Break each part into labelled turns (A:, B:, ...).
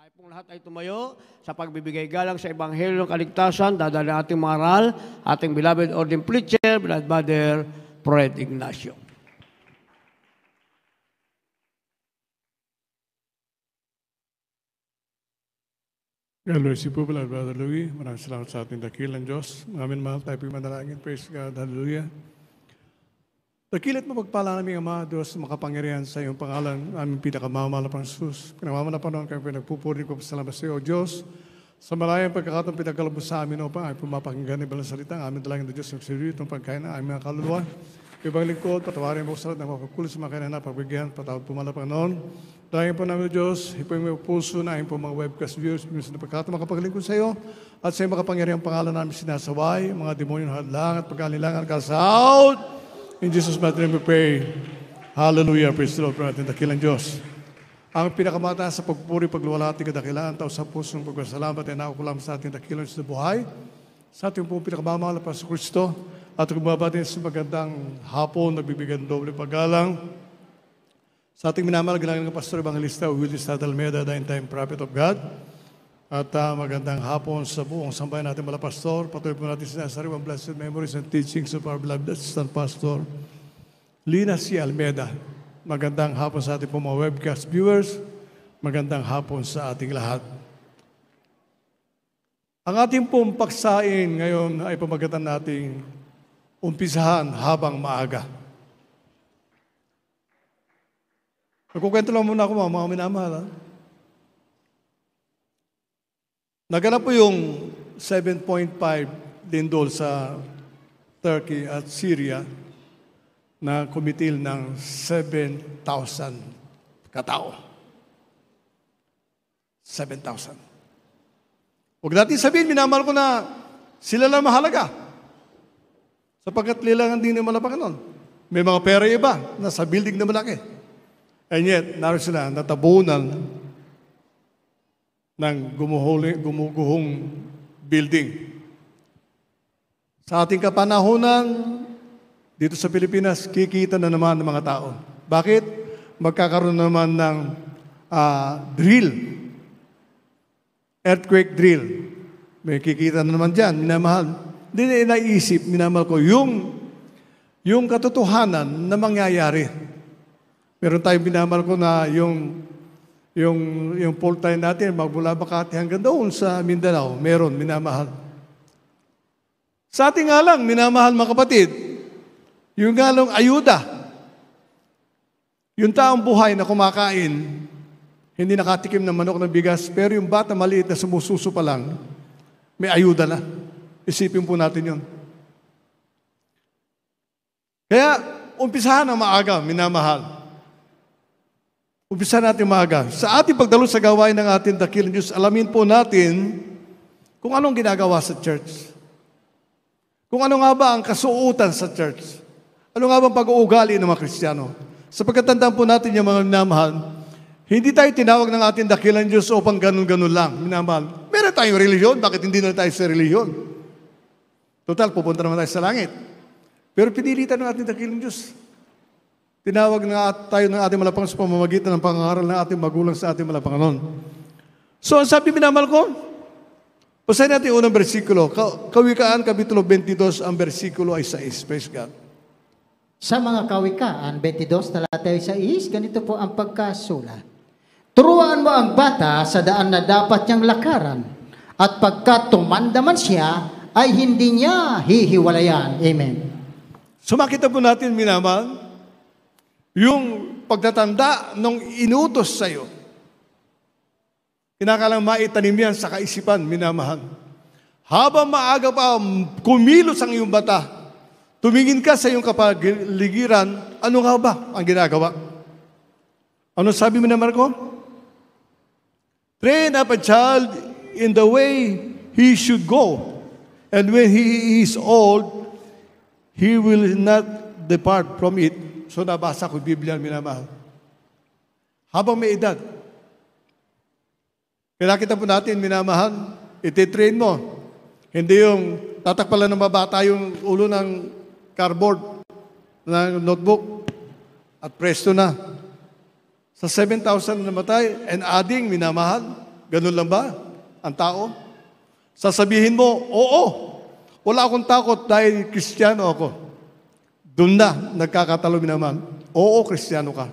A: Tayo pong lahat ay tumayo sa pagbibigay galang sa Ebanghelyo ng Kaligtasan, dadala ating mga aral, ating beloved ordained preacher, Blood brother, Fred Ignacio.
B: God si you po, beloved brother Louis. Maraming salamat sa ating dakilan, Diyos. Amin, mahal tayo po manalangin. Praise God. Hallelujah. Nakilat mo pagpala namin, Ama, Diyos, makapangyarihan sa iyong pangalan, aming pinakamamahal na Sus. pa ang kami pinagpupunin ko salamat sa iyo, Diyos. Sa malayang pagkakataon pinagkalabos sa amin, O pa, ay pumapakinggan ni Balang Salita, ang aming dalangin na Diyos, nagsiriyo itong pagkain na aming kaluluwa. Ibang lingkod, patawarin mo sa lahat ng makakulis sa mga kainan na pagbigyan, patawad po malapang noon. Dahil po namin Diyos, ipoy mo puso na po mga webcast viewers, minsan na pagkata makapaglingkod sa iyo, at sa iyo makapangyari ang pangalan namin sinasaway, mga demonyo na hadlang at pagkalilangan ka out! In Jesus' mighty name we pray. Hallelujah. Praise the Lord for natin dakilang Diyos. Ang pinakamata sa pagpuri, pagluwalhati, kadakilaan, tao sa puso ng pagkasalamat ay nakukulam sa ating dakilang sa buhay. Sa ating pong pinakamamahal na Pasko Kristo at kumabati sa magandang hapon, nagbibigyan doble paggalang. Sa ating minamahal, ginagalang ng Pastor Evangelista Willis Tadalmeda, the time prophet of God. At uh, magandang hapon sa buong sambayan natin mga pastor. Patuloy po natin sinasariwang blessed memories and teachings of our beloved assistant pastor, Lina C. Almeda. Magandang hapon sa ating po mga webcast viewers. Magandang hapon sa ating lahat. Ang ating pong paksain ngayon ay pamagatan nating umpisahan habang maaga. Nagkukwento lang muna ako mga mga minamahal. Ha? Naganap po yung 7.5 lindol sa Turkey at Syria na kumitil ng 7,000 katao. 7,000. Huwag natin sabihin, minamahal ko na sila lang mahalaga. Sapagkat lilangan din yung malabakan nun. May mga pera iba nasa building na malaki. And yet, naroon sila natabunan ng gumuhuli, gumuguhong building. Sa ating kapanahonan, dito sa Pilipinas, kikita na naman ng mga tao. Bakit? Magkakaroon naman ng uh, drill, earthquake drill. May kikita na naman dyan, minamahal. Hindi na inaisip, minamahal ko, yung, yung katotohanan na mangyayari. Meron tayong minamahal ko na yung yung, yung full-time natin, magmula Makati hanggang doon sa Mindanao, meron, minamahal. Sa ating nga lang, minamahal mga kapatid, yung nga lang ayuda, yung taong buhay na kumakain, hindi nakatikim ng manok ng bigas, pero yung bata maliit na sumususo pa lang, may ayuda na. Isipin po natin yon. Kaya, umpisahan ng maaga, minamahal. Umpisa natin maaga. Sa ating pagdalo sa gawain ng ating Dakil Diyos, alamin po natin kung anong ginagawa sa church. Kung ano nga ba ang kasuutan sa church. Ano nga ba ang pag-uugali ng mga Kristiyano? Sa pagkatandaan po natin yung mga minamahal, hindi tayo tinawag ng ating dakilan Diyos upang ganun-ganun lang, minamahal. Meron tayong reliyon, bakit hindi na tayo sa reliyon? Total, pupunta naman tayo sa langit. Pero pinilitan ng ating dakilan Diyos. Tinawag na tayo ng ating malapang sa pamamagitan ng pangaral ng ating magulang sa ating malapang noon. So, ang sabi minamal ko, basahin natin unang versikulo. Kawikaan, Kapitulo 22, ang versikulo ay 6. Praise God. Sa mga Kawikaan,
A: 22, talata 6, ganito po ang pagkasula. Turuan mo ang bata sa daan na dapat niyang lakaran, at pagka tumanda man siya, ay hindi niya
B: hihiwalayan. Amen. So po natin, minamahal, yung pagtatanda nung inutos sa iyo. Kinakalang maitanim yan sa kaisipan, minamahal. Habang maaga pa kumilos ang iyong bata, tumingin ka sa iyong kapaligiran, ano nga ba ang ginagawa? Ano sabi mo na Marco? Train up a child in the way he should go, and when he is old, he will not depart from it. So nabasa ko Biblia minamahal. Habang may edad, pinakita po natin, minamahal, iti-train mo. Hindi yung tatakpalan ng mabata yung ulo ng cardboard, ng notebook, at presto na. Sa 7,000 na namatay, and adding, minamahal, ganun lang ba ang tao? Sasabihin mo, oo, wala akong takot dahil kristyano ako. Doon na, nagkakatalo naman. Oo, kristyano ka.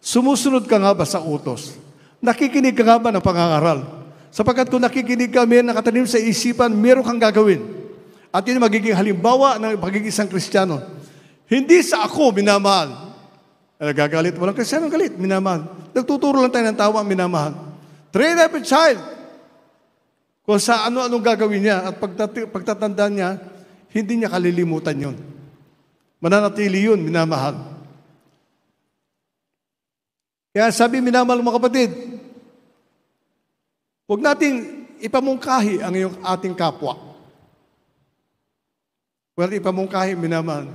B: Sumusunod ka nga ba sa utos? Nakikinig ka nga ba ng pangangaral? Sapagkat kung nakikinig kami, nakatanim sa isipan, meron kang gagawin. At yun magiging halimbawa ng pagiging isang kristyano. Hindi sa ako minamahal. Nagagalit, eh, walang kristyano galit, minamahal. Nagtuturo lang tayo ng tawa, minamahal. Train up a child. Kung sa ano-anong gagawin niya at pagtatandaan niya, hindi niya kalilimutan yon. Mananatili yun, minamahal. Kaya sabi, minamahal mga kapatid, huwag nating ipamungkahi ang iyong ating kapwa. Well, ipamungkahi, minamahal.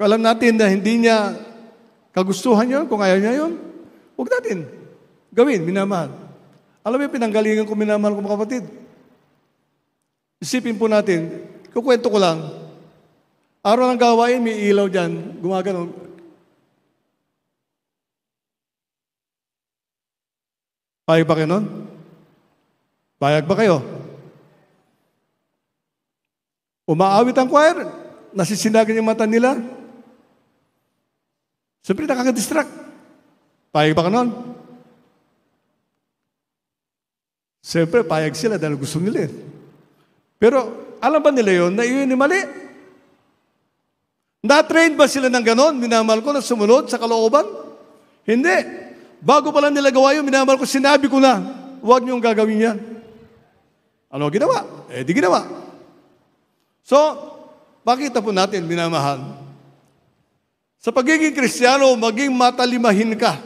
B: Kung alam natin na hindi niya kagustuhan yon, kung ayaw niya yon, huwag natin gawin, minamahal. Alam mo, pinanggalingan ko minamahal ko mga kapatid. Isipin po natin, kukwento ko lang, Araw ng gawain, may ilaw dyan. Gumagano. Payag pa kayo nun? Payag pa kayo? Umaawit ang choir. Nasisinagan yung mata nila. Siyempre, nakakadistract. Payag pa ka nun? Siyempre, payag sila dahil gusto nila eh. Pero alam ba nila yon na iyon ni mali? Na-train ba sila ng ganon? Minamahal ko na sumunod sa kalooban? Hindi. Bago pala nila gawa yun, minamahal ko, sinabi ko na, huwag niyong gagawin yan. Ano ginawa? Eh, di ginawa. So, pakita po natin, minamahal. Sa pagiging kristyano, maging matalimahin ka.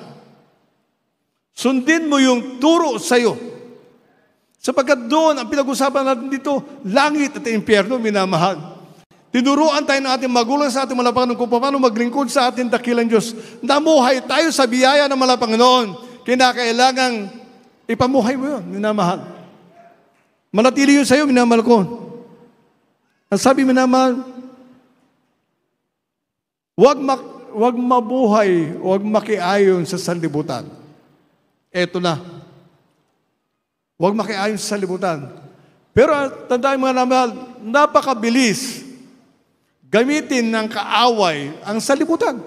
B: Sundin mo yung turo sa'yo. Sapagkat doon, ang pinag-usapan natin dito, langit at impyerno, minamahal. Tinuruan tayo ng ating magulang sa ating malapanganon kung paano maglingkod sa ating dakilang Diyos. Namuhay tayo sa biyaya ng malapanganon. Kinakailangang ipamuhay mo yun, minamahal. Manatili yun sa'yo, minamahal ko. Ang sabi minamahal, huwag mak- wag mabuhay, wag makiayon sa salibutan. Eto na. Huwag makiayon sa sanlibutan. Pero tandaan mga namahal, napakabilis gamitin ng kaaway ang salibutan.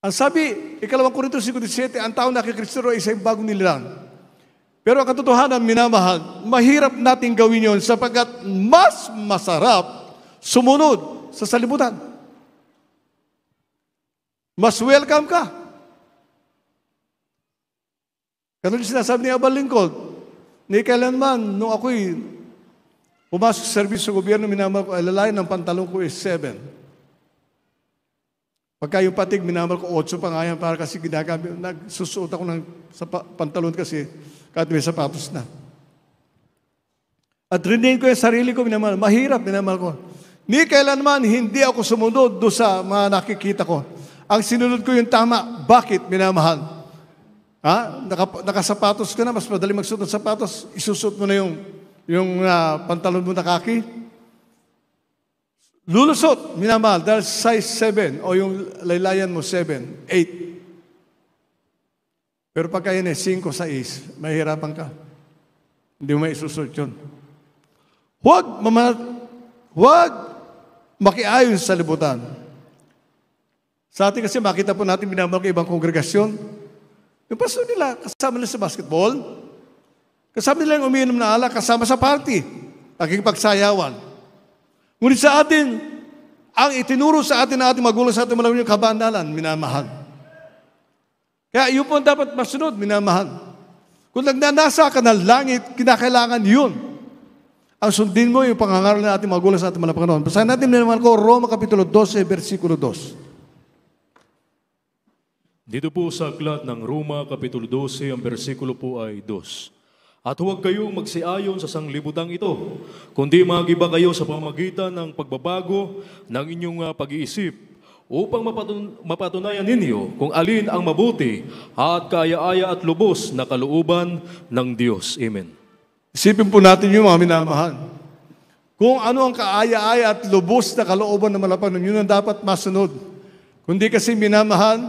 B: Ang sabi, ikalawang Korinto 57, ang tao na kay Kristo ay isang bagong nilalang. Pero ang katotohanan, minamahal, mahirap natin gawin yon sapagkat mas masarap sumunod sa salibutan. Mas welcome ka. Ganun din sinasabi ni Abal Lincoln, ni kailanman, nung ako'y Pumasok sa service sa gobyerno, minamahal ko, alalayan ng pantalon ko is 7. Pagka yung patig, minamahal ko 8 pa nga yan para kasi ginagamit. Nagsusuot ako ng sa pantalon kasi kahit may sapatos na. At rinin ko yung sarili ko, minamahal. Mahirap, minamahal ko. Ni kailanman hindi ako sumunod do sa mga nakikita ko. Ang sinunod ko yung tama. Bakit, minamahal? Ha? Naka, nakasapatos ka na, mas madali magsuot ng sapatos, isusuot mo na yung yung uh, pantalon mo na kaki, lulusot, minamahal, dahil size 7 o yung laylayan mo 7, 8. Pero pagka yun eh, 5, 6, mahirapan ka. Hindi mo maisusot yun. Huwag, mama, huwag makiayon sa libutan. Sa atin kasi makita po natin minamahal ng ibang kongregasyon. Yung paso nila, kasama nila sa basketball, Kasama nilang umiinom na alak kasama sa party, pagsayawan. Ngunit sa atin, ang itinuro sa atin na ating magulang sa ating malamang yung kabanalan, minamahal. Kaya yun po ang dapat masunod, minamahal. Kung nagnanasa ka ng langit, kinakailangan yun. Ang sundin mo yung pangangaral na ating magulang sa ating malapanganoon. Basahin natin minamahal ko, Roma Kapitulo 12, versikulo 2.
C: Dito po sa aklat ng Roma Kapitulo 12, ang versikulo po ay 2. At huwag kayong magsiayon sa sanglibutang ito, kundi magiba kayo sa pamagitan ng pagbabago ng inyong ah, pag-iisip upang mapatun- mapatunayan ninyo kung alin ang mabuti at kaaya-aya at lubos na kalooban ng Diyos. Amen. Isipin po natin yung
B: mga minamahal. Kung ano ang kaaya-aya at lubos na kalooban ng malapanan, yun ang dapat masunod. Kundi kasi minamahal,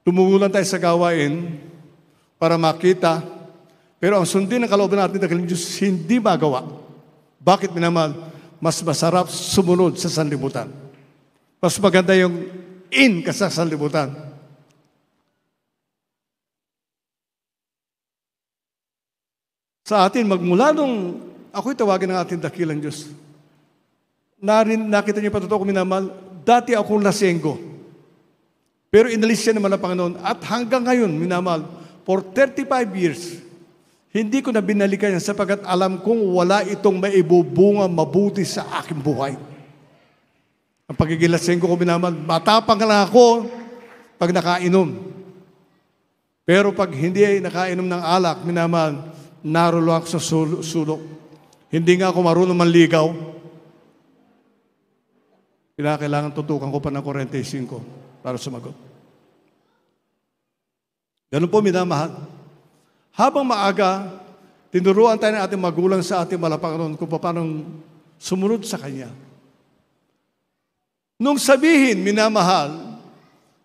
B: tumugulan tayo sa gawain para makita pero ang sundin ng kalooban natin dahil ng Diyos hindi magawa. Bakit minamahal? Mas masarap sumunod sa sanlibutan. Mas maganda yung in ka sa sanlibutan. Sa atin, magmula nung ako'y tawagin ng ating dakilang Diyos, narin, nakita niyo patotoo ko minamahal, dati akong lasenggo. Pero inalis siya naman ng Panginoon. At hanggang ngayon, minamahal, for 35 years, hindi ko na binalikan yan sapagkat alam kong wala itong maibubunga mabuti sa aking buhay. Ang pagigilasin ko, kuminaman, matapang lang ako pag nakainom. Pero pag hindi ay nakainom ng alak, minaman, narulo ako sa sul- sulok. Hindi nga ako marunong manligaw. Kinakailangan tutukan ko pa ng 45 para sumagot. Ganun po, minamahal. Habang maaga, tinuruan tayo ng ating magulang sa ating malapanganoon kung paano sumunod sa Kanya. Nung sabihin, minamahal,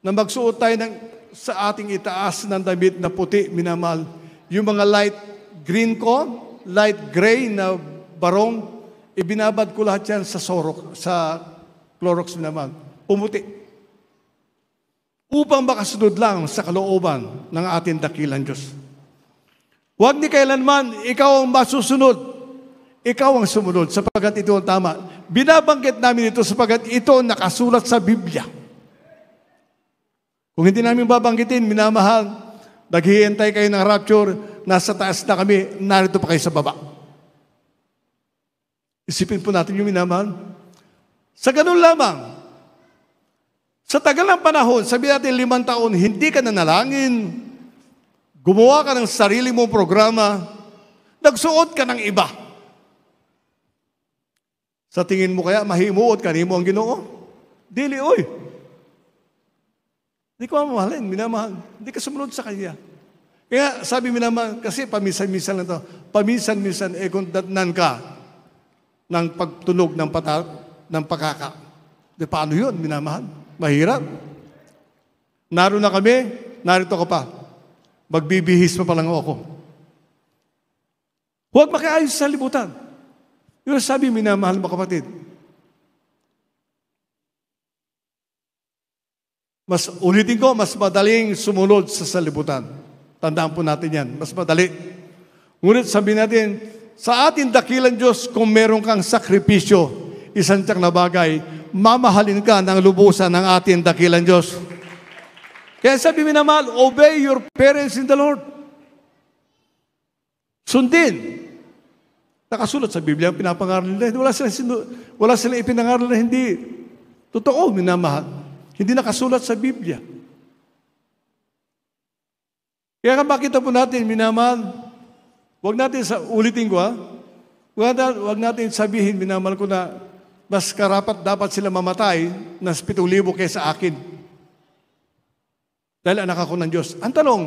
B: na magsuot tayo ng, sa ating itaas ng damit na puti, minamahal, yung mga light green ko, light gray na barong, ibinabad ko lahat yan sa sorok, sa Clorox minamahal. Pumuti. Upang makasunod lang sa kalooban ng ating dakilan Diyos. Huwag ni kailanman, ikaw ang masusunod. Ikaw ang sumunod sapagkat ito ang tama. Binabanggit namin ito sapagkat ito nakasulat sa Biblia. Kung hindi namin babanggitin, minamahal, naghihintay kayo ng rapture, nasa taas na kami, narito pa kayo sa baba. Isipin po natin yung minamahal. Sa ganun lamang, sa tagal ng panahon, sabi natin limang taon, hindi ka na nanalangin, Gumawa ka ng sarili mong programa, nagsuot ka ng iba. Sa tingin mo kaya, mahimuot ka nimo ang ginoo? Dili, oy. Hindi ko mamahalin, minamahal. Hindi ka sumunod sa kanya. Kaya sabi minamahal, kasi paminsan-minsan lang ito, paminsan-minsan, eh kung datnan ka ng pagtulog ng, pata, ng pakaka. De, paano yun, minamahal? Mahirap. Naroon na kami, narito ka pa. Magbibihis pa palang ako. Huwag makiayos sa libutan. Yung sabi, minamahal mo kapatid. Mas ulitin ko, mas madaling sumunod sa salibutan. Tandaan po natin yan. Mas madali. Ngunit sabi natin, sa ating dakilan Diyos, kung meron kang sakripisyo, isang tiyak na bagay, mamahalin ka ng lubusan ng ating dakilan Diyos. Kaya sabi minamahal, obey your parents in the Lord. Sundin. Nakasulat sa Biblia ang pinapangaral nila. Wala silang, sinu- wala silang ipinangaral na hindi. Totoo, minamahal. Hindi nakasulat sa Biblia. Kaya makita po natin, minamahal, Huwag natin sa ulitin ko ha. Huwag natin, huwag sabihin, minamal ko na mas karapat dapat sila mamatay na 7,000 kaysa akin. Dahil anak ako ng Diyos. Ang tanong,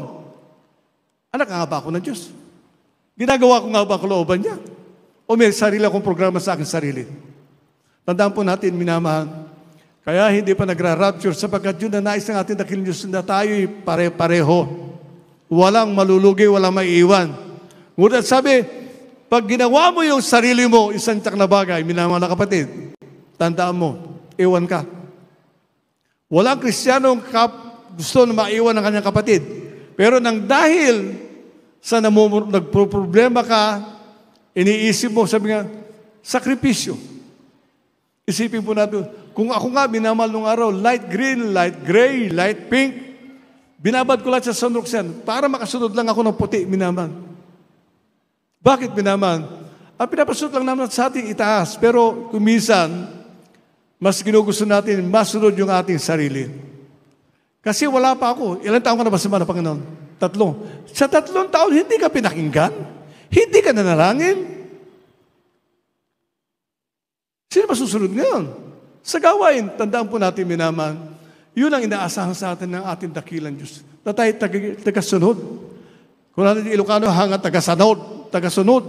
B: anak nga ba ako ng Diyos? Ginagawa ko nga ba kalooban niya? O may sarili akong programa sa akin sarili? Tandaan po natin, minamahal, kaya hindi pa nagra-rapture sapagkat yun na nais ng ating dakil Diyos na tayo'y pare-pareho. Walang malulugi, walang maiiwan. Ngunit sabi, pag ginawa mo yung sarili mo, isang tsak na bagay, minamahal na kapatid, tandaan mo, iwan ka. Walang kristyanong kap gusto na maiwan ng kanyang kapatid. Pero nang dahil sa namumur- nagproproblema ka, iniisip mo, sabi nga, sakripisyo. Isipin po natin, kung ako nga binamal nung araw, light green, light gray, light pink, binabad ko lahat sa sunrock para makasunod lang ako ng puti, minaman. Bakit minaman? Ang pinapasunod lang naman sa ating itaas, pero kumisan, mas ginugusto natin, masunod yung ating sarili. Kasi wala pa ako. Ilan taon ka na ba sumana, Panginoon? Tatlo. Sa tatlong taon, hindi ka pinakinggan. Hindi ka nanalangin. Sino ba susunod ngayon? Sa gawain, tandaan po natin, minaman, yun ang inaasahan sa atin ng ating dakilan Diyos. Na tayo tagasunod. Kung natin Ilocano, hanga tagasunod. Tagasunod.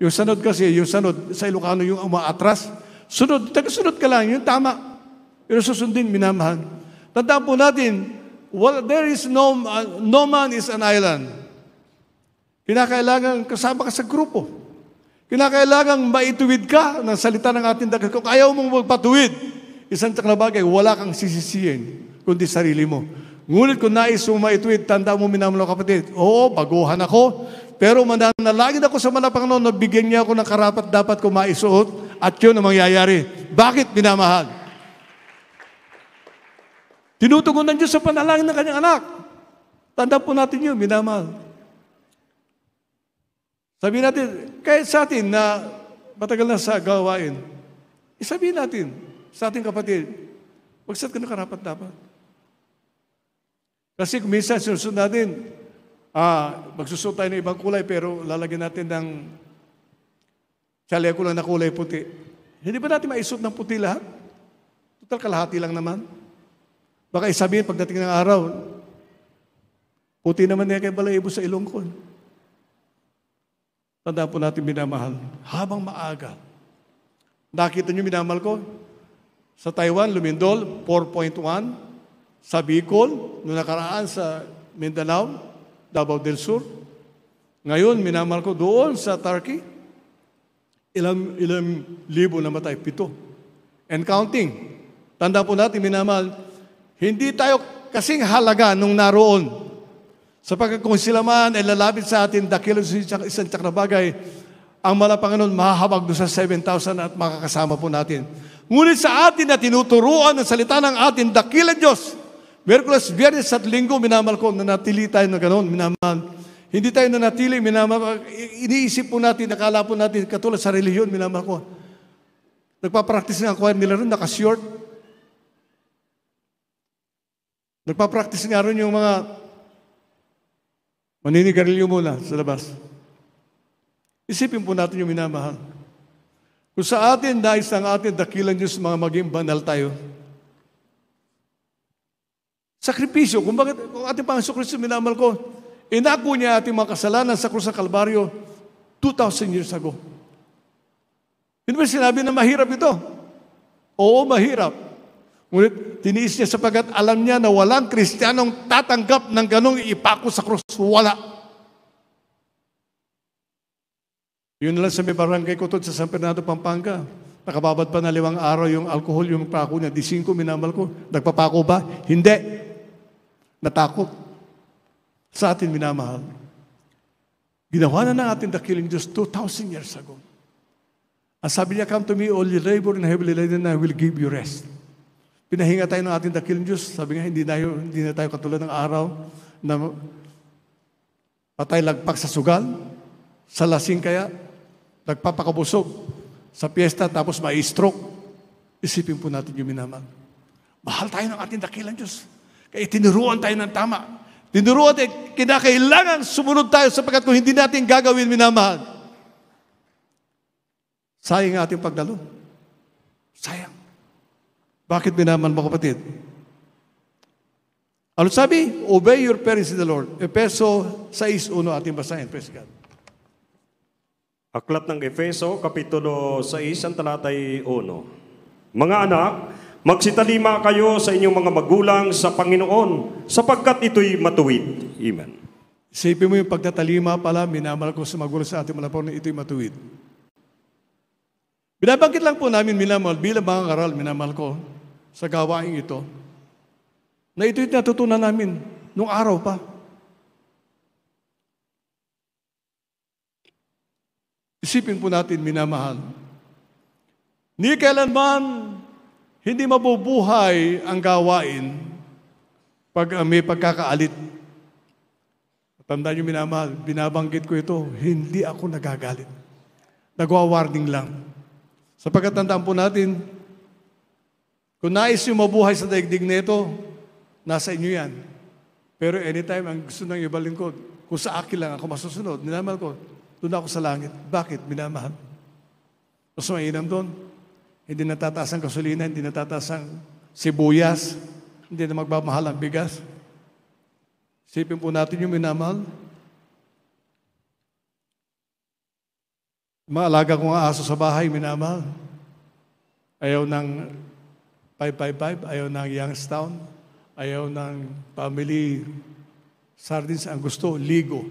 B: Yung sanod kasi, yung sanod, sa Ilocano yung umaatras. Sunod, tagasunod ka lang, yung tama. Pero susundin, minamahal. Tandaan po natin, well, there is no, uh, no man is an island. Kinakailangan kasama ka sa grupo. Kinakailangan maituwid ka ng salita ng ating dakil. Kung ayaw mong magpatuwid, isang tak na bagay, wala kang sisisihin, kundi sarili mo. Ngunit kung nais mo maituwid, tanda mo minamalaw kapatid, oo, baguhan ako, pero mananalangin ako sa malapang noon na bigyan niya ako ng karapat dapat ko maisuot at yun ang mangyayari. Bakit minamahal? Tinutugon ng Diyos sa panalangin ng kanyang anak. Tanda po natin yun, minamahal. Sabi natin, kahit sa atin na matagal na sa gawain, isabihin eh, natin sa ating kapatid, huwag sa atin karapat dapat. Kasi kung minsan sinusunod natin, ah, magsusot tayo ng ibang kulay pero lalagyan natin ng chaleco lang na kulay puti. Hindi ba natin maisot ng puti lahat? Total kalahati lang naman. Baka isabihin pagdating ng araw, puti naman niya kay balayibo sa ilongkon. ko. Tanda po natin minamahal. Habang maaga. Nakita niyo minamahal ko? Sa Taiwan, Lumindol, 4.1. Sa Bicol, noong nakaraan sa Mindanao, Davao del Sur. Ngayon, minamahal ko doon sa Turkey. Ilang, ilang libo na matay, pito. And counting. Tanda po natin, minamahal, hindi tayo kasing halaga nung naroon. Sapagkat kung sila man ay lalapit sa atin, dakilo sa isang tsak bagay, ang malapanganon mahahabag doon sa 7,000 at makakasama po natin. Ngunit sa atin na tinuturuan ng salita ng atin, dakilan Diyos. Merkulas, Biyernes at Linggo, minamal ko, nanatili tayo na ganoon, minamal. Hindi tayo nanatili, minamal. Iniisip po natin, nakala po natin, katulad sa reliyon, minamal ko. Nagpa-practice ng choir nila rin, naka-short, Nagpa-practice nga ron yung mga maninigarilyo muna sa labas. Isipin po natin yung minamahal. Kung sa atin, dahil sa atin, dakilan Diyos, mga maging banal tayo. Sakripisyo. Kung bakit, kung ating Panginoon Kristo minamal ko, inako niya ating mga kasalanan sa krus ng Kalbaryo 2,000 years ago. Hindi ba sinabi na mahirap ito? Oo, mahirap. Ngunit tiniis niya sapagat alam niya na walang kristyanong tatanggap ng ganong ipako sa krus. Wala. Yun lang sa may barangay ko sa San Fernando, Pampanga. Nakababad pa na liwang araw yung alcohol yung pako niya. Di ko, minamal ko. Nagpapako ba? Hindi. Natakot. Sa atin minamahal. Ginawa na ng ating dakiling Diyos 2,000 years ago. Ang sabi niya, come to me, all you labor and heavily laden, and I will give you rest. Pinahinga tayo ng ating dakilang Diyos. Sabi nga, hindi, tayo, hindi na tayo katulad ng araw na patay lagpak sa sugal, sa lasing kaya, nagpapakabusog, sa piyesta tapos ma-stroke. Isipin po natin yung minamahal. Mahal tayo ng ating dakilang Diyos. Kaya tinuruan tayo ng tama. Tinuruan at kinakailangan sumunod tayo sapagkat kung hindi natin gagawin, minamahal. Sayang ang ating pagdalo. Sayang. Bakit minaman mo kapatid? Ano sabi? Obey your parents in the Lord. Epeso 6.1 ating basahin. Praise God. Aklat ng
A: Efeso, Kapitulo 6, ang talatay 1. Mga anak, magsitalima kayo sa inyong mga magulang sa Panginoon, sapagkat ito'y matuwid. Amen.
B: Isipin mo yung pagtatalima pala, minamal ko sa magulang sa ating malapon, ito'y matuwid. Binabanggit lang po namin minamal bilang mga karal, minamal ko sa gawain ito, na ito'y natutunan namin nung araw pa. Isipin po natin, minamahal. Ni kailanman, hindi mabubuhay ang gawain pag ah, may pagkakaalit. Tandaan niyo, minamahal, binabanggit ko ito, hindi ako nagagalit. Nagwa-warning lang. Sapagkat tandaan po natin, kung nais nyo mabuhay sa daigdig ito, nasa inyo yan. Pero anytime, ang gusto ng ibalingkod, kung sa akin lang ako masusunod, minamahal ko, doon ako sa langit. Bakit? Minamahal. Mas mainam doon. Hindi natataas ang gasolina, hindi natataas ang sibuyas, hindi na magmamahal ang bigas. Sipin po natin yung minamahal. Maalaga ko nga aso sa bahay, minamahal. Ayaw ng 555, ayaw ng Youngstown, ayaw ng family sardines. Ang gusto, ligo.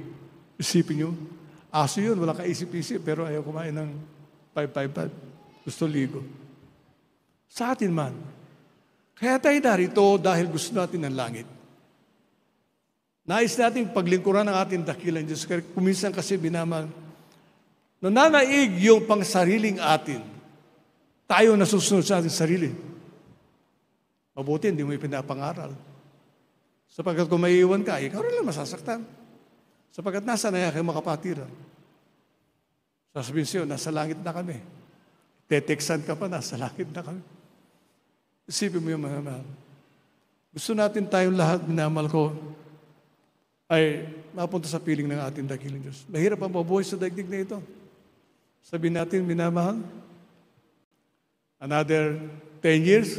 B: Isipin nyo. Aso yun, wala ka isip-isip, pero ayaw kumain ng 555. Gusto ligo. Sa atin man. Kaya tayo narito dahil gusto natin ng langit. Nais natin paglingkuran ng ating dakilan, Diyos. Kaya kuminsan kasi binamag, nananaig yung pangsariling atin. Tayo nasusunod sa ating sarili. Mabuti, hindi mo ipinapangaral. Sapagkat kung maiiwan ka, ikaw rin lang masasaktan. Sapagkat nasa na kayo makapatiran. Sasabihin siyo, nasa langit na kami. Teteksan ka pa, nasa langit na kami. Isipin mo yung mga mahal. Gusto natin tayong lahat, minamal ko, ay mapunta sa piling ng ating dakiling Diyos. Mahirap ang mabuhay sa daigdig na ito. Sabihin natin, minamahal, another 10 years,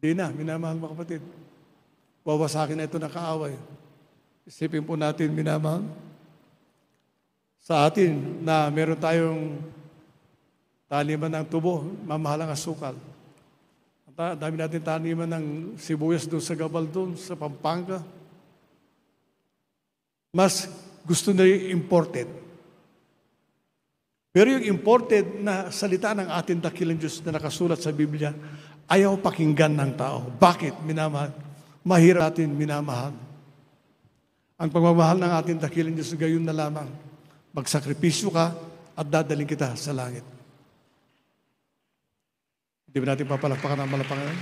B: hindi na, minamahal mga kapatid. Wawasakin na ito na kaaway. Isipin po natin, minamahal. Sa atin na meron tayong taniman ng tubo, mamahal asukal. Ang dami natin taniman ng sibuyas doon sa gabal doon, sa Pampanga. Mas gusto na yung imported. Pero yung imported na salita ng ating dakilang Diyos na nakasulat sa Biblia, ayaw pakinggan ng tao. Bakit? Minamahal. Mahirap natin minamahal. Ang pagmamahal ng ating dakilang Diyos, gayon na lamang. Magsakripisyo ka at dadaling kita sa langit. Hindi ba natin papalakpakan ng malapangan?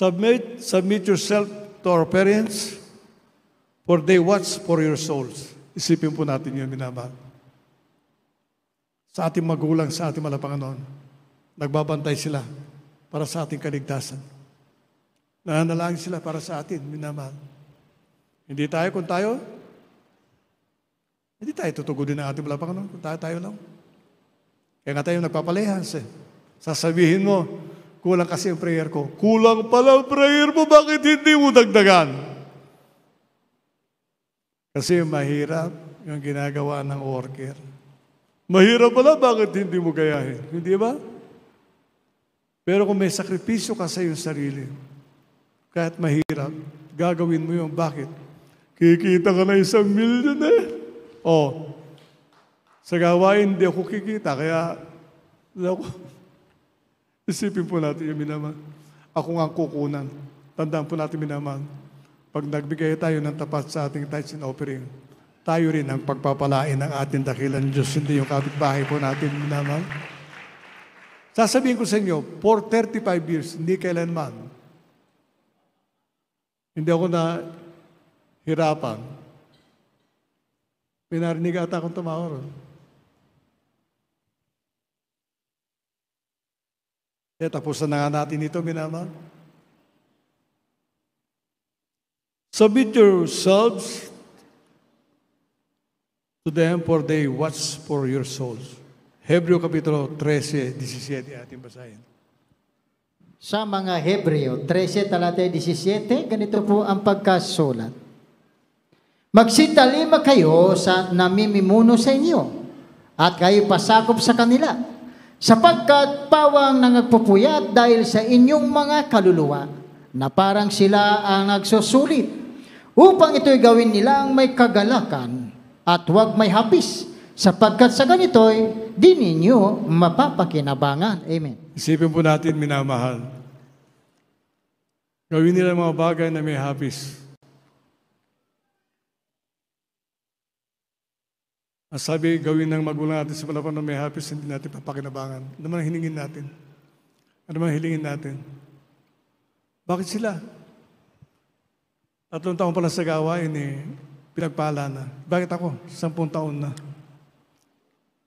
B: Submit, submit yourself to our parents, for they watch for your souls. Isipin po natin yung minamahal sa ating magulang, sa ating malapanganon. Nagbabantay sila para sa ating kaligtasan. Nananalangin sila para sa atin, minamahal. Hindi tayo kung tayo, hindi tayo tutugunin ng ating malapanganon kung tayo, tayo lang. Kaya nga tayo nagpapalehas eh. Sasabihin mo, kulang kasi ang prayer ko. Kulang pala ang prayer mo, bakit hindi mo dagdagan? Kasi mahirap yung ginagawa ng worker. Mahirap pala, bakit hindi mo gayahin? Hindi ba? Pero kung may sakripisyo ka sa iyong sarili, kahit mahirap, gagawin mo yun. Bakit? Kikita ka na isang million eh. Oh, sa gawain, hindi ako kikita. Kaya, ako, isipin po natin yung minamahal. Ako nga ang kukunan. Tandaan po natin minamahal. Pag nagbigay tayo ng tapat sa ating tithes and offering, tayo rin ang pagpapalain ng ating dakilan ng Diyos, hindi yung kapitbahay po natin minamahal. Sasabihin ko sa inyo, for 35 years, hindi kailanman, hindi ako na hirapan. Pinarinig ata akong tumawa ron. E, eh, tapos na nga natin ito, minamahal. Submit yourselves to them for they watch for your souls. Hebreo Kapitulo 13, 17 ating basahin.
A: Sa mga Hebreo 13, talata 17, ganito po ang pagkasulat. Magsitalima kayo sa namimimuno sa inyo at kayo pasakop sa kanila sapagkat pawang nangagpupuyat dahil sa inyong mga kaluluwa na parang sila ang nagsusulit upang ito'y gawin nilang may kagalakan at huwag may hapis, sapagkat sa ganito'y di ninyo mapapakinabangan. Amen.
B: Isipin po natin, minamahal. Gawin nila mga bagay na may hapis. Ang sabi, gawin ng magulang natin sa panahon na may hapis, hindi natin papakinabangan. Ano man hilingin natin? Ano man hilingin natin? Bakit sila? Tatlong taong pala sa gawain eh, pinagpala na. Bakit ako? Sampung taon na.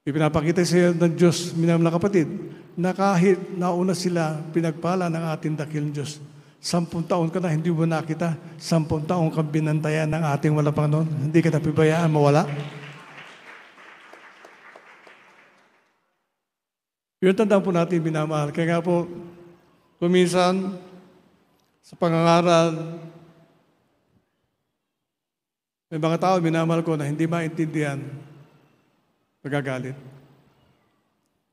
B: Ipinapakita sa iyo ng Diyos, minamla kapatid, na kahit nauna sila, pinagpala ng ating dakil Diyos. Sampung taon ka na, hindi mo nakita. Sampung taon kang binantayan ng ating wala pang noon. Hindi ka napibayaan, mawala. Yun tandaan po natin, minamahal. Kaya nga po, kuminsan, sa pangangaral, may mga tao minamahal ko na hindi maintindihan pagkagalit.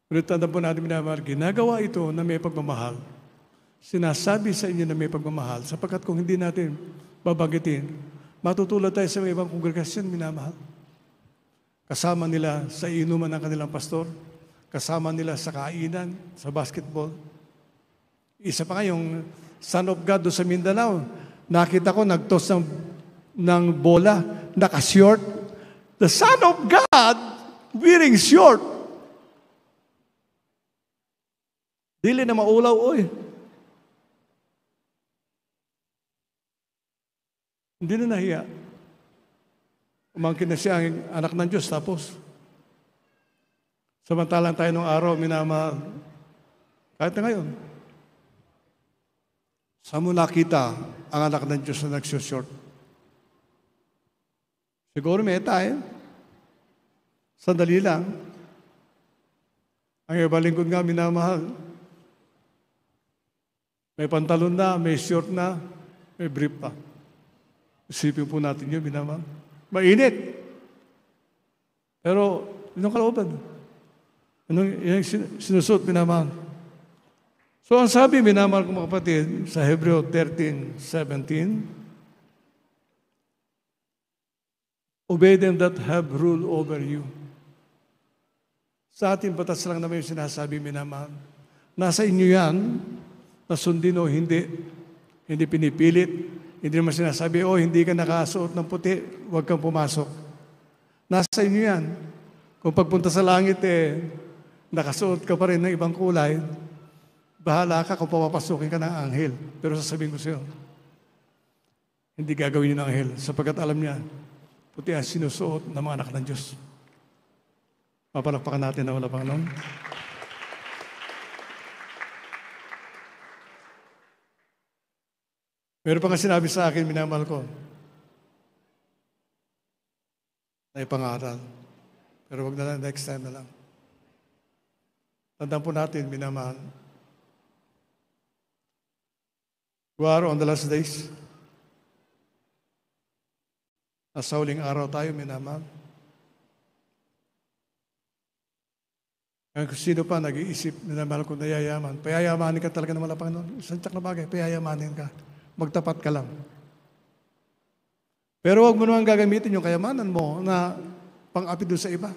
B: Pero tanda po natin minamahal, ginagawa ito na may pagmamahal. Sinasabi sa inyo na may pagmamahal sapagkat kung hindi natin babagitin, matutulad tayo sa ibang kongregasyon minamahal. Kasama nila sa inuman ng kanilang pastor, kasama nila sa kainan, sa basketball. Isa pa nga yung Son of God doon sa Mindanao, nakita ko nagtos ng ng bola, nakashort. The Son of God wearing short. Dili na maulaw, oy. Hindi na nahiya. Umangkin na siya ang anak ng Diyos, tapos. Samantalang tayo nung araw, minama, kahit na ngayon, saan mo nakita ang anak ng Diyos na nagsushort? Siguro may tayo. Sandali lang. Ang ibalingkod nga minamahal. May pantalon na, may short na, may brief pa. Isipin po natin yun, minamahal. Mainit. Pero, anong kalooban? Anong yung sinusot, minamahal? So, ang sabi, minamahal kong mga kapatid, sa Hebreo 13, 17, Obey them that have rule over you. Sa ating batas lang naman yung sinasabi, minamahal. Nasa inyo yan, na sundin o hindi. Hindi pinipilit. Hindi naman sinasabi, oh, hindi ka nakasuot ng puti, huwag kang pumasok. Nasa inyo yan. Kung pagpunta sa langit, eh, nakasuot ka pa rin ng ibang kulay, bahala ka kung papapasukin ka ng anghel. Pero sasabihin ko sa'yo, hindi gagawin yun ng anghel sapagkat alam niya, kundi ang sinusuot ng mga anak ng Diyos. Papalakpakan natin na wala pang Meron pa pang sinabi sa akin, minamahal ko, na ipangaral. Pero wag na lang, next time na lang. Tandaan po natin, minamahal. We are on the last days. At sa huling araw tayo, minamahal. Ang sino pa nag-iisip, minamahal ko nayayaman. Payayamanin ka talaga ng mga Panginoon. Isang tsak na bagay, payayamanin ka. Magtapat ka lang. Pero huwag mo naman gagamitin yung kayamanan mo na pang-api doon sa iba.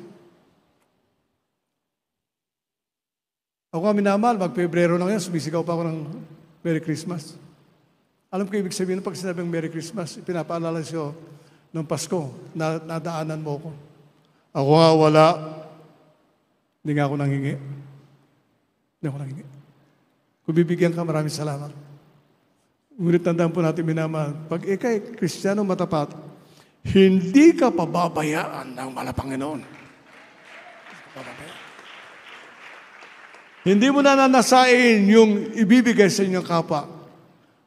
B: Ako ang minamahal, mag-Pebrero na ngayon, sumisigaw pa ako ng Merry Christmas. Alam ko ibig sabihin pag sinabing Merry Christmas, pinapaalala siyo, ng Pasko, na, nadaanan mo ko. Ako nga wala, hindi nga ako nangingi. Hindi ako nangingi. Kubibigyan ka, maraming salamat. Ngunit tandaan po natin, minamahal, pag ikay eh, kristyano matapat, hindi ka pababayaan ng malapanginoon. Hindi mo nananasain yung ibibigay sa inyong kapwa.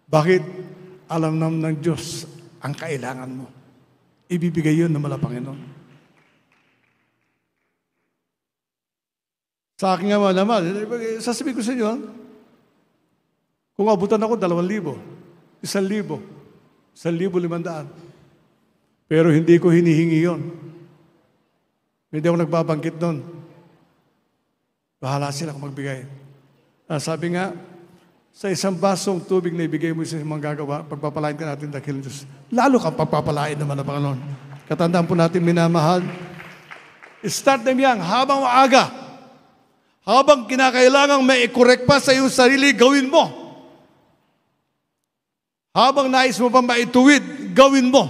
B: Bakit? Alam naman ng Diyos ang kailangan mo ibibigay yun ng mala Panginoon. Sa akin nga malaman, sasabihin ko sa inyo, kung abutan ako, dalawang libo, isang libo, isang libo limandaan. Pero hindi ko hinihingi yon. Hindi ako nagbabangkit doon. Bahala sila kung magbigay. Ah, sabi nga, sa isang basong tubig na ibigay mo sa manggagawa, pagpapalain ka natin dakilan Diyos. Lalo kang pagpapalain naman ng Panginoon. Katandaan po natin, minamahal. Start them young, habang maaga. Habang kinakailangang may i-correct pa sa iyong sarili, gawin mo. Habang nais mo pang maituwid, gawin mo.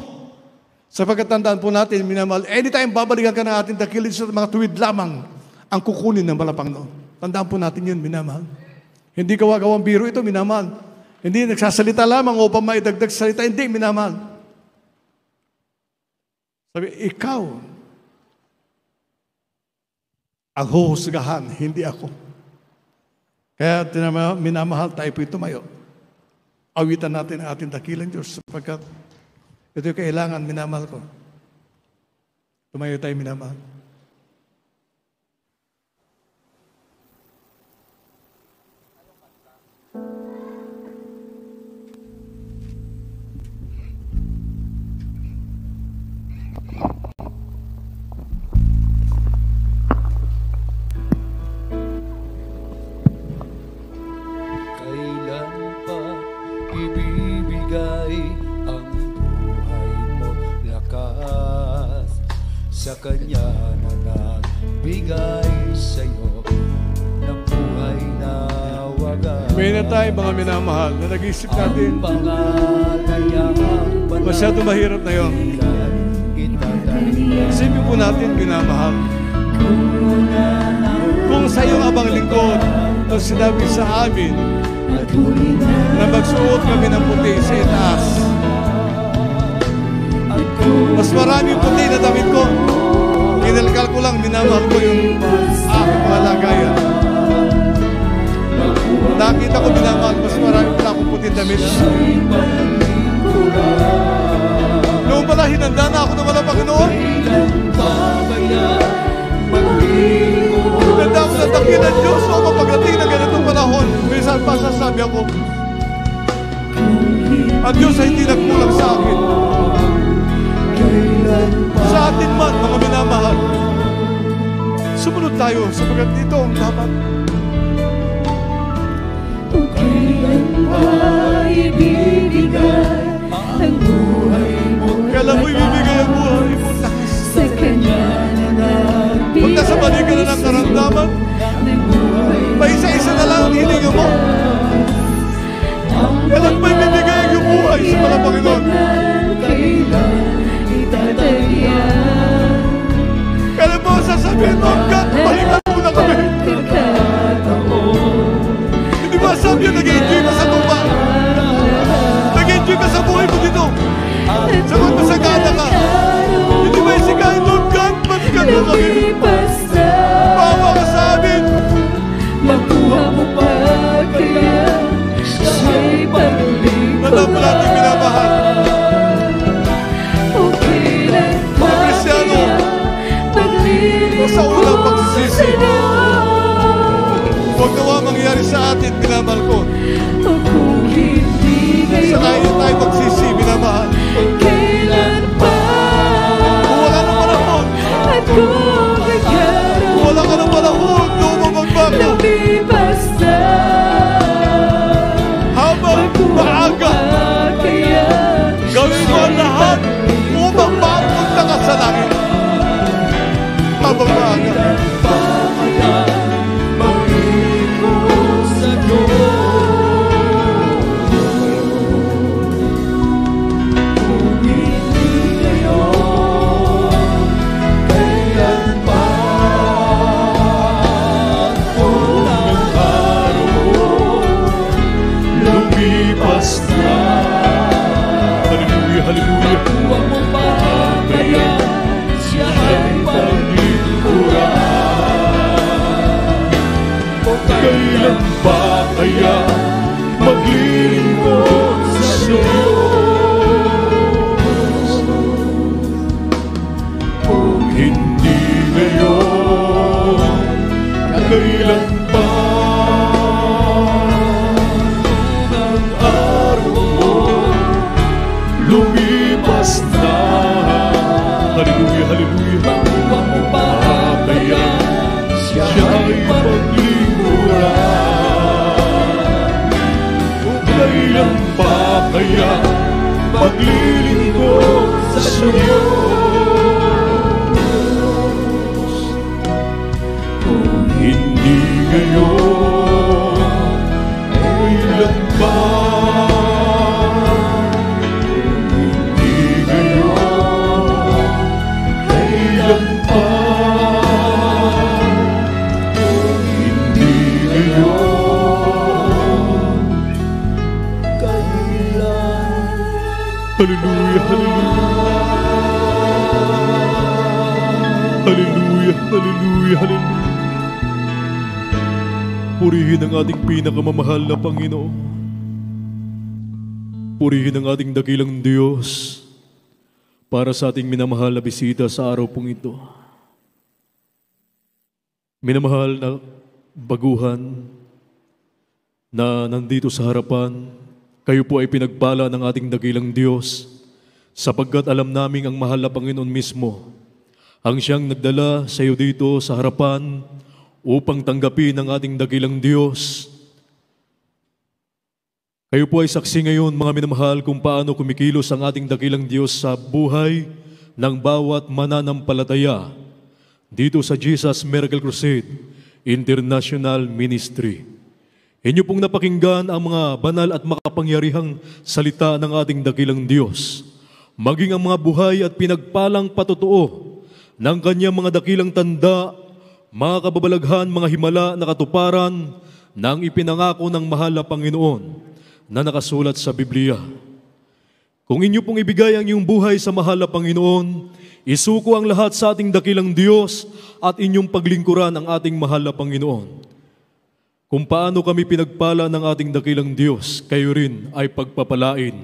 B: Sa pagkatandaan po natin, minamahal, anytime babalikan ka ng ating dakilan sa mga tuwid lamang ang kukunin ng malapang noon. Tandaan po natin yun, minamahal. Hindi kawagawang biro ito, minamahal. Hindi nagsasalita lamang upang maidagdag salita. Hindi, minamahal. Sabi, ikaw ang huhusgahan, hindi ako. Kaya tinama, minamahal tayo po mayo. Awitan natin ang ating dakilang Diyos sapagkat ito yung kailangan, minamahal ko. Tumayo tayo, minamahal.
C: Kanya na nagbigay sa'yo ng buhay na wagas. May na tayo mga
B: minamahal na nag-isip natin. Masyado mahirap na yon. Isipin po natin, minamahal. Kung sa iyong abang lingkod, ang sinabi sa amin, na magsuot kami ng puti sa itaas. Mas marami puti na damit ko. Kinalkal ko lang, minamahal ko yung aking kalagayan. Nakita ko minamahal, mas marami pa akong puti damit. Noon pala, hinanda na ako ng wala Panginoon. Hinanda ako ng takil ng Diyos o mapagdating ng ganitong panahon. Minsan pa sasabi ako, ang Diyos ay hindi nagkulang sa akin. Kailan sa atin man, mga minamahal. Sumunod tayo sapagat dito ang dapat. Tungkilan
C: pa ibibigay ang buhay mo Kailan mo ibibigay ang buhay mo sa Kanya na nagbibigay Huwag na sa ka na
B: ng naramdaman Paisa-isa na lang ang hilinga mo Kailan mo ibibigay ang buhay sa mga Panginoon kaya mo sasabihin mo, God, balikan mo na kami. Hindi ba sabi yun, nag-enjoy ka sa tumba? Nag-enjoy ka sa buhay mo dito. Sagot masagana ka. Hindi ba isigahin, Lord God, balikan lá.
C: kailan ba kaya 是留。Purihin ang ating pinakamamahal na Panginoon. Purihin ang ating dakilang Diyos para sa ating minamahal na bisita sa araw pong ito. Minamahal na baguhan na nandito sa harapan, kayo po ay pinagpala ng ating dakilang Diyos sapagkat alam naming ang mahal na Panginoon mismo ang siyang nagdala sa iyo dito sa harapan upang tanggapin ng ating dakilang Diyos. Kayo po ay saksi ngayon, mga minamahal, kung paano kumikilos ang ating dakilang Diyos sa buhay ng bawat mananampalataya dito sa Jesus Miracle Crusade International Ministry. Inyo pong napakinggan ang mga banal at makapangyarihang salita ng ating dakilang Diyos, maging ang mga buhay at pinagpalang patotoo ng kanyang mga dakilang tanda mga kababalaghan, mga himala na katuparan ng ipinangako ng mahal na Panginoon na nakasulat sa Biblia. Kung inyo pong ibigay ang iyong buhay sa mahal na Panginoon, isuko ang lahat sa ating dakilang Diyos at inyong paglingkuran ang ating mahal na Panginoon. Kung paano kami pinagpala ng ating dakilang Diyos, kayo rin ay pagpapalain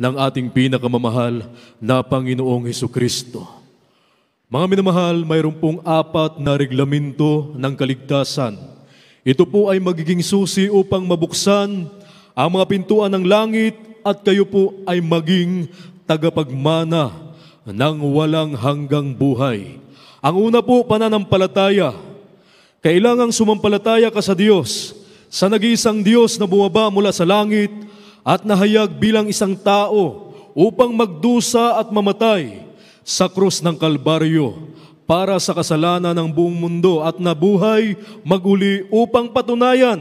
C: ng ating pinakamamahal na Panginoong Heso Kristo. Mga minamahal, mayroon pong apat na reglamento ng kaligtasan. Ito po ay magiging susi upang mabuksan ang mga pintuan ng langit at kayo po ay maging tagapagmana ng walang hanggang buhay. Ang una po, pananampalataya. Kailangang sumampalataya ka sa Diyos, sa nag-iisang Diyos na bumaba mula sa langit at nahayag bilang isang tao upang magdusa at mamatay sa krus ng Kalbaryo para sa kasalanan ng buong mundo at nabuhay maguli upang patunayan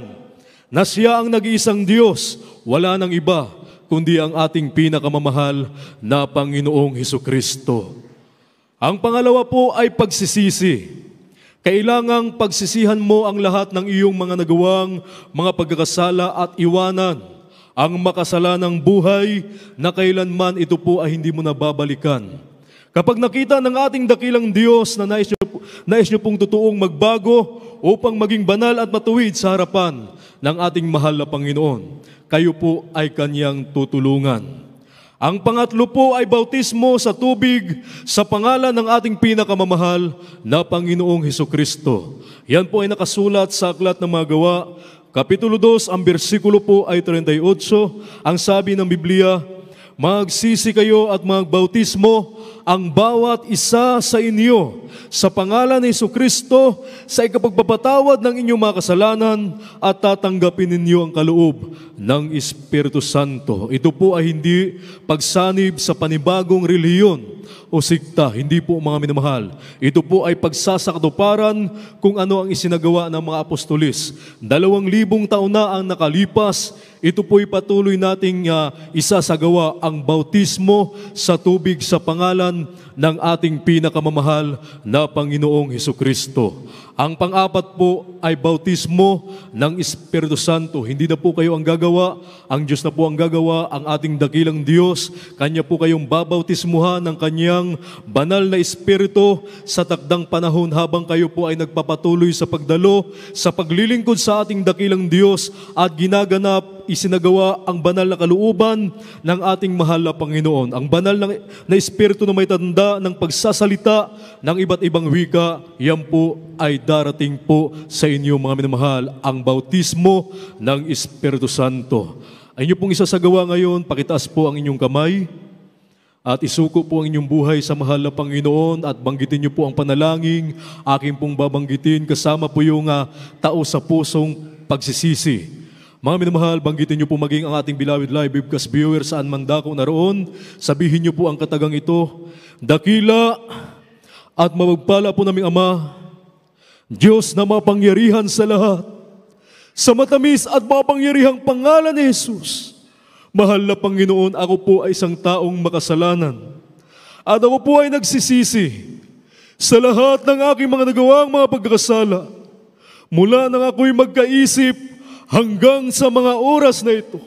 C: na siya ang nag-iisang Diyos, wala nang iba kundi ang ating pinakamamahal na Panginoong Heso Kristo. Ang pangalawa po ay pagsisisi. Kailangang pagsisihan mo ang lahat ng iyong mga nagawang mga pagkakasala at iwanan ang makasalanang buhay na kailanman ito po ay hindi mo nababalikan. Kapag nakita ng ating dakilang Diyos na nais niyo, nais niyo pong totoong magbago upang maging banal at matuwid sa harapan ng ating mahal na Panginoon, kayo po ay Kanyang tutulungan. Ang pangatlo po ay bautismo sa tubig sa pangalan ng ating pinakamamahal na Panginoong Heso Kristo. Yan po ay nakasulat sa Aklat ng Mga Gawa, Kapitulo 2, ang bersikulo po ay 38. Ang sabi ng Biblia, Magsisi kayo at magbautismo ang bawat isa sa inyo sa pangalan ni Iso Kristo sa ikapagpapatawad ng inyong mga kasalanan at tatanggapin ninyo ang kaloob ng Espiritu Santo. Ito po ay hindi pagsanib sa panibagong reliyon o sikta, hindi po mga minamahal. Ito po ay pagsasakatuparan kung ano ang isinagawa ng mga apostolis. Dalawang libong taon na ang nakalipas, ito po ay patuloy nating uh, isasagawa ang bautismo sa tubig sa pangalan um, ng ating pinakamamahal na Panginoong Heso Kristo. Ang pang-apat po ay bautismo ng Espiritu Santo. Hindi na po kayo ang gagawa, ang Diyos na po ang gagawa, ang ating dakilang Diyos. Kanya po kayong babautismuhan ng kanyang banal na Espiritu sa takdang panahon habang kayo po ay nagpapatuloy sa pagdalo, sa paglilingkod sa ating dakilang Diyos at ginaganap isinagawa ang banal na kaluuban ng ating mahal na Panginoon. Ang banal na, na Espiritu na may tanda ng pagsasalita ng iba't ibang wika, yan po ay darating po sa inyo mga minamahal ang bautismo ng Espiritu Santo. Ay inyo pong isasagawa ngayon, pakitaas po ang inyong kamay at isuko po ang inyong buhay sa mahal na Panginoon at banggitin niyo po ang panalangin. aking pong babanggitin kasama po yung uh, tao sa pusong pagsisisi. Mga minamahal, banggitin niyo po maging ang ating Bilawid Live Webcast viewer saan man dako naroon. Sabihin niyo po ang katagang ito, Dakila at mapagpala po naming Ama, Diyos na mapangyarihan sa lahat, sa matamis at mapangyarihang pangalan ni Jesus. Mahal na Panginoon, ako po ay isang taong makasalanan. At ako po ay nagsisisi sa lahat ng aking mga nagawang mga pagkakasala. Mula nang ako'y magkaisip hanggang sa mga oras na ito.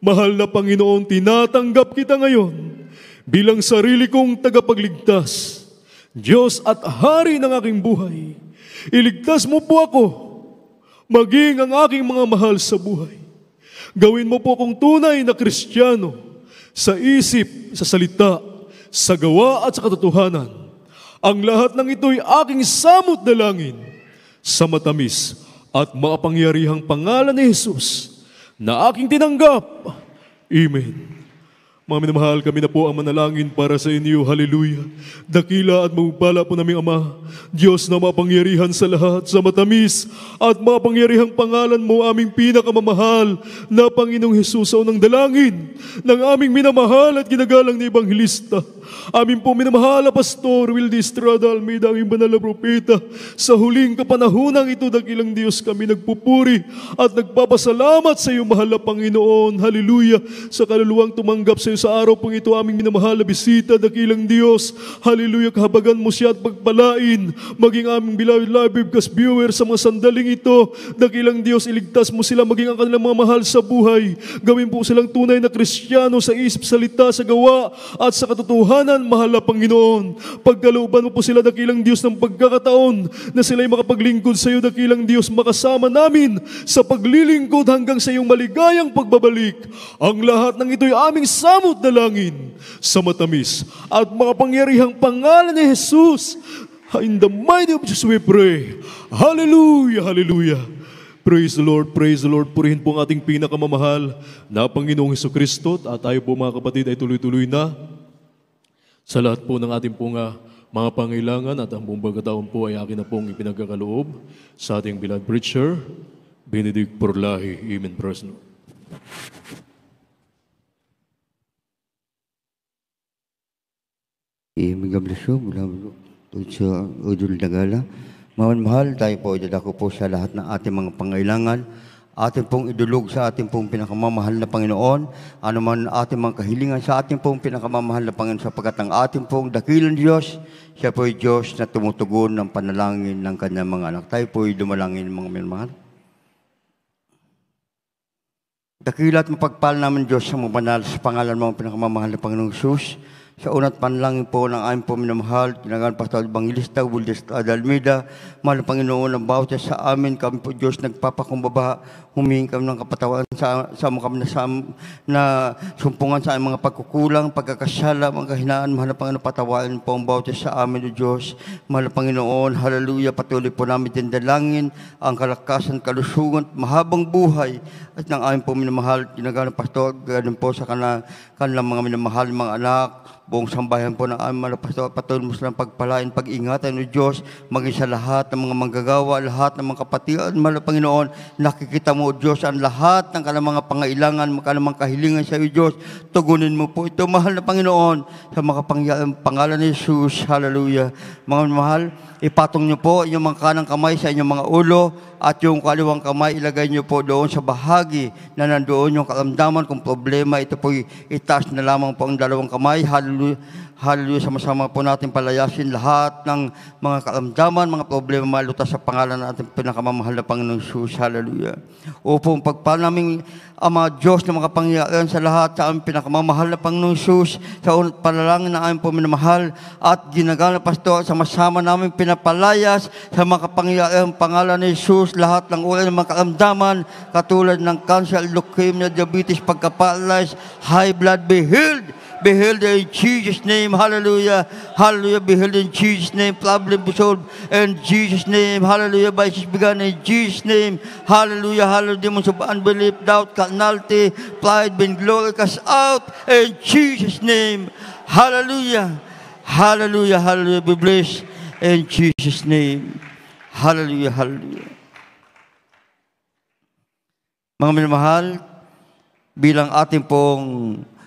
C: Mahal na Panginoon, tinatanggap kita ngayon bilang sarili kong tagapagligtas, Diyos at Hari ng aking buhay. Iligtas mo po ako, maging ang aking mga mahal sa buhay. Gawin mo po akong tunay na Kristiyano sa isip, sa salita, sa gawa at sa katotohanan. Ang lahat ng ito'y aking samot na langin sa matamis at makapangyarihang pangalan ni Jesus na aking tinanggap. Amen. Mga minamahal, kami na po ang manalangin para sa inyo. Hallelujah. Dakila at magpala po naming Ama, Diyos na mapangyarihan sa lahat, sa matamis at mapangyarihang pangalan mo aming pinakamamahal na Panginoong Hesus sa unang dalangin ng aming minamahal at ginagalang ni Ebanghilista Amin po minamahala, Pastor Will Distrada Almeida, ang banal na propeta. Sa huling kapanahunang ito, dakilang Diyos kami nagpupuri at nagpapasalamat sa iyo, mahal na Panginoon. Hallelujah. Sa kaluluwang tumanggap sa iyo sa araw pong ito, aming minamahal na bisita, dakilang Diyos. Hallelujah. Kahabagan mo siya at pagpalain. Maging aming beloved live webcast viewer sa mga sandaling ito, dakilang Diyos, iligtas mo sila maging ang kanilang mga mahal sa buhay. Gawin po silang tunay na Kristiyano sa isip, salita, sa gawa at sa katotohanan katotohanan, mahal na Panginoon. Pagkalooban mo po sila dakilang Diyos ng pagkakataon na sila'y makapaglingkod sa iyo dakilang Diyos makasama namin sa paglilingkod hanggang sa iyong maligayang pagbabalik. Ang lahat ng ito'y aming samot na langin sa matamis at makapangyarihang pangalan ni Jesus. In the mighty of Jesus we pray. Hallelujah, hallelujah. Praise the Lord, praise the Lord. Purihin po ang ating pinakamamahal na Panginoong Heso Kristo at tayo po mga kapatid ay tuloy-tuloy na sa lahat po ng ating pong uh, mga pangailangan at ang buong pagkataon po ay akin na pong ipinagkakaloob sa ating bilad preacher, Benedict Porlahi, Amen Presno.
A: Amen, God bless you. Udul Dagala. Mawan mahal, tayo po idadako po sa lahat ng ating mga pangailangan ating pong idulog sa ating pong pinakamamahal na Panginoon, anuman ating mga kahilingan sa ating pong pinakamamahal na Panginoon sapagkat ang ating pong dakilang Diyos, siya po'y Diyos na tumutugon ng panalangin ng kanyang mga anak. Tayo po'y dumalangin mga minamahal. Dakila at mapagpal namin Diyos sa mga banal sa pangalan mo ang pinakamamahal na Panginoon Jesus sa unat panlangin po ng aming puminamahal, tinagan Pastor Evangelista, Wildes Adalmida, mahal Panginoon ang bawat sa amin, kami po Diyos nagpapakumbaba, humihingi kami ng kapatawan sa, sa mga kami na, sa, na sumpungan sa aming mga pagkukulang, pagkakasala, mga kahinaan, mahal Panginoon, patawain po ang bawat sa amin, O Diyos, mahal Panginoon, hallelujah, patuloy po namin dalangin ang kalakasan, kalusugan, mahabang buhay, at ng aming puminamahal, tinagan Pastor, ganun po sa kanila, kanilang mga minamahal, mga anak, buong sambayan po na aming mga patuloy mo silang pagpalain, pag-ingatan o Diyos, maging sa lahat ng mga manggagawa, lahat ng mga kapatiran, mga Panginoon, nakikita mo, o Diyos, ang lahat ng kanilang mga pangailangan, kanilang kahilingan sa iyo, Diyos, tugunin mo po ito, mahal na Panginoon, sa makapangyayang pangalan ni Jesus, hallelujah. Mga mahal, ipatong niyo po yung mga kanang kamay sa inyong mga ulo at yung kaliwang kamay ilagay niyo po doon sa bahagi na nandoon yung kalamdaman kung problema. Ito po itaas na lamang po ang dalawang kamay. Hallelujah Hallelujah. Hallelujah. Sama-sama po natin palayasin lahat ng mga kalamdaman, mga problema malutas sa pangalan ng ating pinakamamahal na Panginoon Jesus. Hallelujah. Upo, pagpala namin, Ama Diyos na makapangyarihan sa lahat sa aming pinakamamahal na Panginoon Jesus, sa unat panalangin na aming puminamahal at ginagana, Pastor, sama-sama namin pinapalayas sa makapangyarihan pangalan ni Jesus, lahat ng uri ng mga kalamdaman katulad ng cancer, leukemia, diabetes, pagka high blood, be healed Be healed in Jesus' name. Hallelujah. Hallelujah. Be healed in Jesus' name. Problem be solved in Jesus' name. Hallelujah. Vices begun in Jesus' name. Hallelujah. Hallelujah. Demons of unbelief, doubt, carnality, pride, vainglory, cast out in Jesus' name. Hallelujah. Hallelujah. Hallelujah. Be blessed in Jesus' name. Hallelujah. Hallelujah. Mga minamahal, bilang ating pong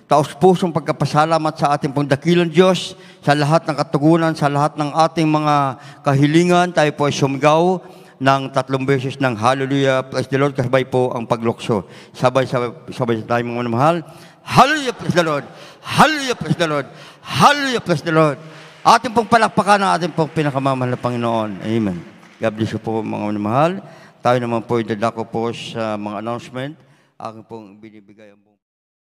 A: Taos pusong pagkapasalamat sa ating pong dakilang Diyos, sa lahat ng katugunan, sa lahat ng ating mga kahilingan. Tayo po ay sumigaw ng tatlong beses ng Hallelujah, praise the Lord, kasabay po ang paglokso. Sabay-sabay sabay tayo mga mahal. Hallelujah, praise the Lord. Hallelujah, praise the Lord. Hallelujah, praise the Lord. Ating pong palakpakan ang ating pong pinakamamahal na Panginoon. Amen. God bless you po mga mahal. Tayo naman po ay dadako po sa mga announcement. Aking pong binibigay ang